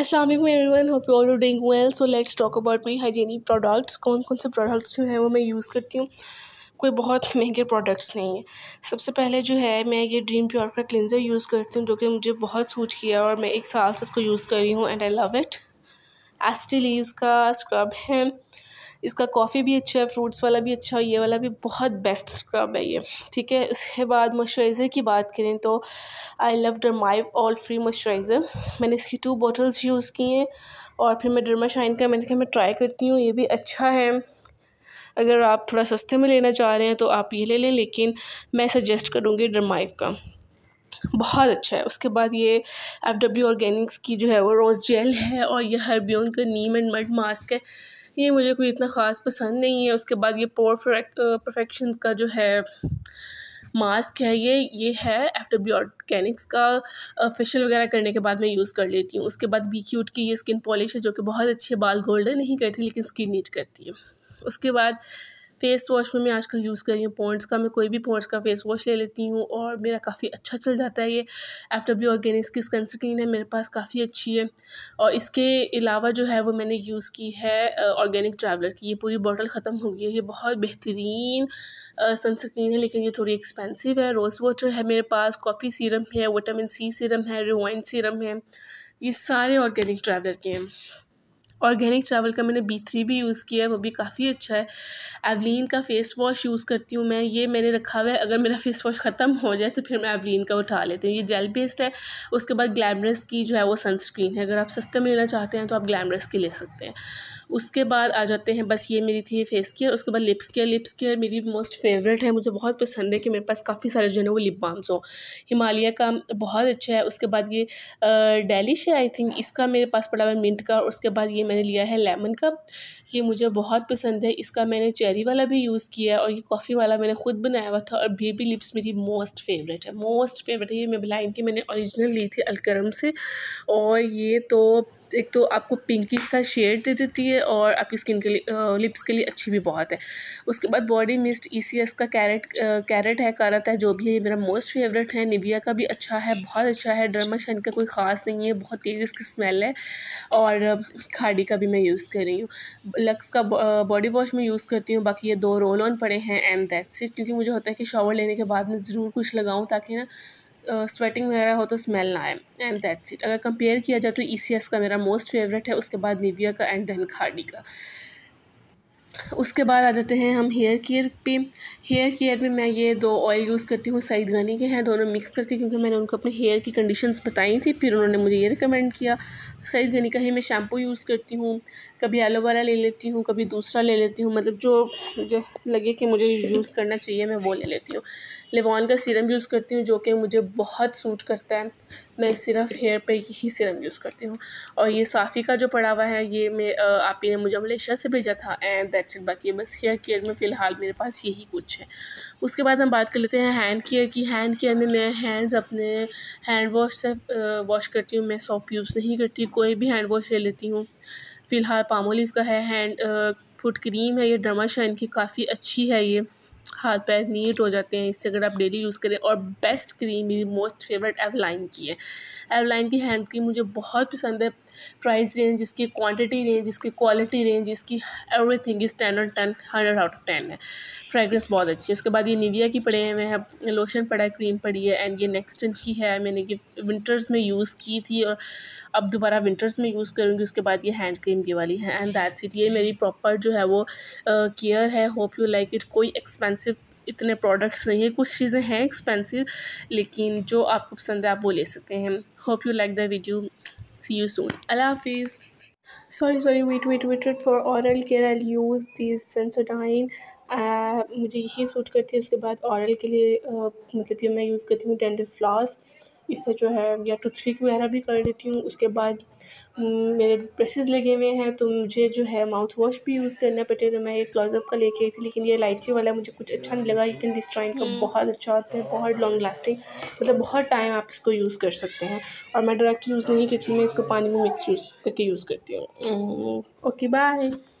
Aslam everyone hope you all are doing well so let's talk about my hygienic products कौन कौन से products जो हैं वो मैं यूज़ करती हूँ कोई बहुत महंगे प्रोडक्ट्स नहीं है सबसे पहले जो है मैं ये ड्रीम प्योर का क्लिनजर यूज़ करती हूँ जो कि मुझे बहुत सूट किया और मैं एक साल से इसको यूज़ कर रही हूँ एंड आई लव इट एस्टिलीज का स्क्रब है इसका कॉफ़ी भी अच्छा है फ्रूट्स वाला भी अच्छा है ये वाला भी बहुत बेस्ट स्क्रब है ये ठीक है उसके बाद मॉइस्चराइज़र की बात करें तो आई लव डरमाइव ऑल फ्री मॉइस्चराइज़र मैंने इसकी टू बॉटल्स यूज़ की हैं और फिर मैं डरमा शाइन का मैंने कहा मैं ट्राई करती हूँ ये भी अच्छा है अगर आप थोड़ा सस्ते में लेना चाह रहे हैं तो आप ये ले लें लेकिन मैं सजेस्ट करूँगी डरमाइव का बहुत अच्छा है उसके बाद ये एफ डब्ल्यू ऑर्गेनिक्स की जो है वो रोज़ जेल है और यह हर्बियन का नीम एंड मल्ट मास्क है ये मुझे कोई इतना ख़ास पसंद नहीं है उसके बाद ये पोर परफेक्शन का जो है मास्क है ये ये है एफ्टर बी ऑर्गेनिक्स का फेशियल वगैरह करने के बाद मैं यूज़ कर लेती हूँ उसके बाद बी क्यूट की ये स्किन पॉलिश है जो कि बहुत अच्छे बाल गोल्डन नहीं करती लेकिन स्किन नीट करती है उसके बाद फेस वॉश में मैं आजकल यूज़ कर रही हूँ पॉइंट्स का मैं कोई भी पॉइंट्स का फेस वॉश ले लेती हूँ और मेरा काफ़ी अच्छा चल जाता है ये एफ डब्ल्यू ऑर्गेनिक्स की सनस्क्रीन है मेरे पास काफ़ी अच्छी है और इसके अलावा जो है वो मैंने यूज़ की है ऑर्गेनिक ट्रैवलर की ये पूरी बॉटल ख़त्म हो गई है ये बहुत बेहतरीन सनस्क्रीन है लेकिन ये थोड़ी एक्सपेंसिव है रोज़ वाटर है मेरे पास कॉफ़ी सीरम है विटामिन सी सीरम है रिवाइन सीरम है ये सारे ऑर्गेनिक ट्रैवलर के हैं ऑर्गेनिक चावल का मैंने बी थ्री भी यूज़ किया है वो भी काफ़ी अच्छा है एवलिन का फेस वॉश यूज़ करती हूँ मैं ये मैंने रखा हुआ है अगर मेरा फेस वॉश ख़त्म हो जाए तो फिर मैं एवलिन का उठा लेती हूँ ये जेल बेस्ड है उसके बाद ग्लैमरस की जो है वो सनस्क्रीन है अगर आप सस्ते में लेना चाहते हैं तो आप ग्लैमरस की ले सकते हैं उसके बाद आ जाते हैं बस ये मेरी थी फेस केयर उसके बाद लिप्स केयर लिप्स केयर मेरी मोस्ट फेवरेट है मुझे बहुत पसंद है कि मेरे पास काफ़ी सारे जो है वो लिप बाम्स हों हिमालय का बहुत अच्छा है उसके बाद ये डेलिश है आई थिंक इसका मेरे पास पड़ा हुआ मिंट का और उसके बाद ये मैंने लिया है लेमन का ये मुझे बहुत पसंद है इसका मैंने चेरी वाला भी यूज़ किया है और ये कॉफ़ी वाला मैंने ख़ुद बनाया हुआ था और बेबी लिप्स मेरी मोस्ट फेवरेट है मोस्ट फेवरेट है ये मैं ब्लाइन की मैंने ओरिजिनल ली थी अलकरम से और ये तो एक तो आपको पिंकि सा शेड दे देती है और आपकी स्किन के लिए आ, लिप्स के लिए अच्छी भी बहुत है उसके बाद बॉडी मिस्ट ई का कैरेट कैरेट है कारत है जो भी है ये मेरा मोस्ट फेवरेट है निविया का भी अच्छा है बहुत अच्छा है ड्रमा शन का कोई ख़ास नहीं है बहुत तेज़ इसकी स्मेल है और खाड़ी का भी मैं यूज़ कर रही हूँ लक्स का बॉडी वॉश मैं यूज़ करती हूँ बाकी ये दो रोल ऑन पड़े हैं एंड दैट्स क्योंकि मुझे होता है कि शॉवर लेने के बाद मैं ज़रूर कुछ लगाऊँ ताकि ना स्वेटिंग वगैरह हो तो स्मेल ना आए एंड दैट्स इट अगर कंपेयर किया जाए तो ई e का मेरा मोस्ट फेवरेट है उसके बाद निविया का एंड देन खाडी का उसके बाद आ जाते हैं हम हेयर केयर पे हेयर केयर में मैं ये दो ऑयल यूज़ करती हूँ सईद गानी के हैं दोनों मिक्स करके क्योंकि मैंने उनको अपने हेयर की कंडीशंस बताई थी फिर उन्होंने मुझे ये रिकमेंड किया एक्सरसाइज यानी कहीं मैं शैम्पू यूज़ करती हूँ कभी एलोवेरा ले लेती हूँ कभी दूसरा ले लेती हूँ मतलब जो मुझे लगे कि मुझे यूज़ करना चाहिए मैं वो ले लेती हूँ लेवान का सीरम यूज़ करती हूँ जो कि मुझे बहुत सूट करता है मैं सिर्फ हेयर पे ही सीरम यूज़ करती हूँ और ये साफ़ी का जो पड़ा हुआ है ये मैं आप ही ने मुझे मलेशिया से भेजा था एंड दैट्स इट बाकी बस हेयर केयर में फ़िलहाल मेरे पास यही कुछ है उसके बाद हम बात कर लेते हैं हैंड केयर की हैंड केयर में मैं हैंड्स अपने हैंड वॉश से वॉश करती हूँ मैं सॉप यूज़ नहीं करती कोई भी हैंड वॉश ले लेती हूँ फ़िलहाल पामोलिव का है हैंड फ़ुट क्रीम है ये डर्मा शाइन की काफ़ी अच्छी है ये हाथ पैर नीट हो जाते हैं इससे अगर आप डेली यूज़ करें और बेस्ट क्रीम मेरी मोस्ट फेवरेट एवलाइन की है एवलाइन की हैंड क्रीम मुझे बहुत पसंद है प्राइस रेंज इसकी क्वांटिटी रेंज इसकी क्वालिटी रेंज इसकी एवरीथिंग इज़ टेन और ten hundred out of ten है फ्रेगरेंस बहुत अच्छी है उसके बाद ये निविया की पड़े हैं वह लोशन पड़ा है क्रीम पड़ी है एंड ये नेक्स्ट की है मैंने कि विंटर्स में यूज़ की थी और अब दोबारा विंटर्स में यूज़ करूँगी उसके बाद ये हैंड क्रीम की वाली है एंड दैट्स इट ये मेरी प्रॉपर जो है वो केयर uh, है होप यू लाइक इट कोई एक्सपेंसिव एक्सपेंसिव इतने प्रोडक्ट्स नहीं है कुछ चीज़ें हैं एक्सपेंसिव लेकिन जो आपको पसंद है आप वो ले सकते हैं hope you like the video see you soon अल्लाह हाफिज़ sorry sorry wait wait wait wait for oral care i'll use this मुझे यही सूट करती है उसके बाद औरल के लिए आ, मतलब ये मैं यूज़ करती हूँ टेंडर फ्लॉस इससे जो है या टूथपिक तो वगैरह भी कर लेती हूँ उसके बाद मेरे ब्रशेज़ लगे हुए हैं तो मुझे जो है माउथ वॉश भी यूज़ करना पड़े तो मैं ये क्लोजअप का लेके आई थी लेकिन ये लाइची वाला मुझे कुछ अच्छा नहीं लगा लेकिन डिस्ट्राइन का हम्म। बहुत अच्छा होता है बहुत लॉन्ग लास्टिंग मतलब बहुत टाइम आप इसको यूज़ कर सकते हैं और मैं डायरेक्ट यूज़ नहीं करती मैं इसको पानी में मिक्स यूज़ करके यूज़ करती हूँ ओके हम्म। बाय